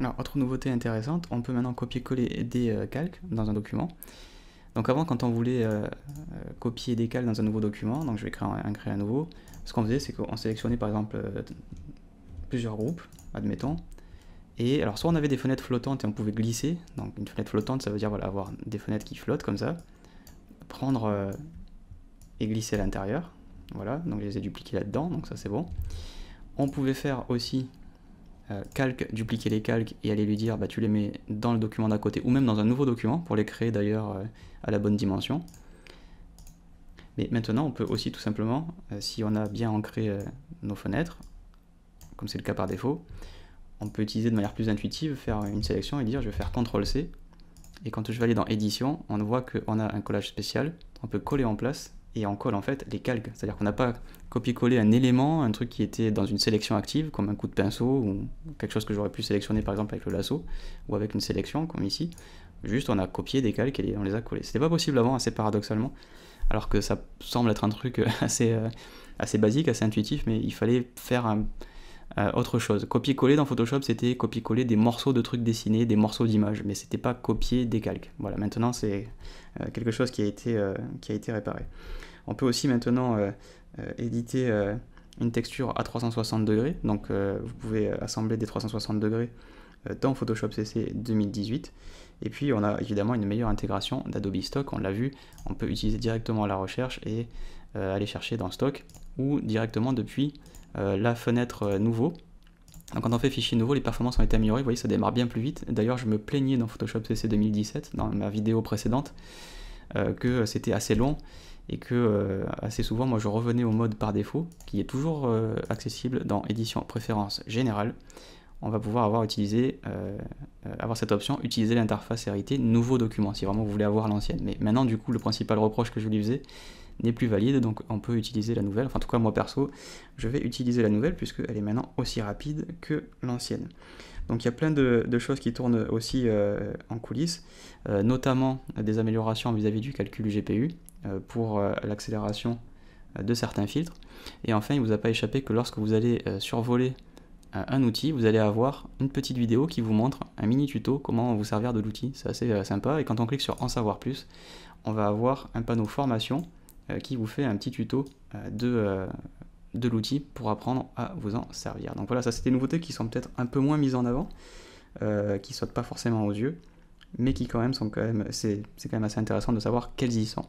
Alors, autre nouveauté intéressante, on peut maintenant copier-coller des euh, calques dans un document. Donc avant, quand on voulait euh, euh, copier des calques dans un nouveau document, donc je vais créer un, nouveau, ce qu'on faisait, c'est qu'on sélectionnait par exemple plusieurs groupes, admettons, et alors soit on avait des fenêtres flottantes et on pouvait glisser, donc une fenêtre flottante, ça veut dire avoir des fenêtres qui flottent comme ça, prendre et glisser à l'intérieur, voilà, donc je les ai dupliquées là-dedans, donc ça c'est bon. On pouvait faire aussi euh, calque, dupliquer les calques et aller lui dire bah, tu les mets dans le document d'à côté ou même dans un nouveau document pour les créer d'ailleurs euh, à la bonne dimension. Mais maintenant on peut aussi tout simplement, euh, si on a bien ancré nos fenêtres, comme c'est le cas par défaut, on peut utiliser de manière plus intuitive, faire une sélection et dire je vais faire CTRL-C. Et quand je vais aller dans édition, on voit qu'on a un collage spécial, on peut coller en place et on colle en fait les calques. C'est-à-dire qu'on n'a pas copié-collé un élément, un truc qui était dans une sélection active, comme un coup de pinceau ou quelque chose que j'aurais pu sélectionner par exemple avec le lasso ou avec une sélection comme ici. Juste on a copié des calques et on les a collés. C'était pas possible avant, assez paradoxalement, alors que ça semble être un truc assez, euh, assez basique, assez intuitif, mais il fallait faire un euh, autre chose. Copier-coller dans Photoshop, c'était copier-coller des morceaux de trucs dessinés, des morceaux d'images, mais c'était pas copier des calques. Voilà, maintenant c'est euh, quelque chose qui a, été, euh, qui a été réparé. On peut aussi maintenant éditer une texture à 360 degrés, donc vous pouvez assembler des 360 degrés dans Photoshop CC 2018. Et puis on a évidemment une meilleure intégration d'Adobe Stock, on l'a vu, on peut utiliser directement la recherche et aller chercher dans Stock ou directement depuis euh, la fenêtre euh, nouveau. quand on fait fichier nouveau, les performances ont été améliorées, vous voyez ça démarre bien plus vite. D'ailleurs je me plaignais dans Photoshop CC 2017, dans ma vidéo précédente, euh, que c'était assez long et que assez souvent moi je revenais au mode par défaut, qui est toujours accessible dans édition Préférences générale. On va pouvoir avoir utilisé, avoir cette option, utiliser l'interface héritée nouveau document, si vraiment vous voulez avoir l'ancienne. Mais maintenant du coup le principal reproche que je lui faisais, n'est plus valide, donc on peut utiliser la nouvelle. Enfin, en tout cas, moi perso, je vais utiliser la nouvelle puisqu'elle est maintenant aussi rapide que l'ancienne. Donc il y a plein de, choses qui tournent aussi euh, en coulisses, euh, notamment des améliorations vis-à-vis du calcul GPU euh, pour l'accélération de certains filtres. Et enfin, il ne vous a pas échappé que lorsque vous allez survoler un outil, vous allez avoir une petite vidéo qui vous montre un mini tuto comment vous servir de l'outil. C'est assez sympa. Et quand on clique sur En savoir plus, on va avoir un panneau formation euh, qui vous fait un petit tuto euh, euh, de, l'outil pour apprendre à vous en servir. Donc voilà, ça c'est des nouveautés qui sont peut-être un peu moins mises en avant, qui sautent pas forcément aux yeux, mais qui quand même sont quand même, c'est quand même assez intéressant de savoir quelles y sont.